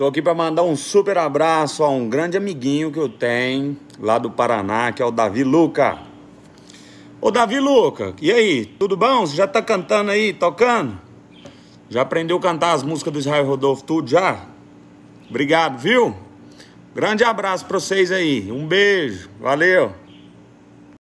Tô aqui para mandar um super abraço a um grande amiguinho que eu tenho lá do Paraná, que é o Davi Luca. Ô Davi Luca, e aí? Tudo bom? Você já tá cantando aí, tocando? Já aprendeu a cantar as músicas do Israel Rodolfo tudo já? Obrigado, viu? Grande abraço para vocês aí. Um beijo. Valeu.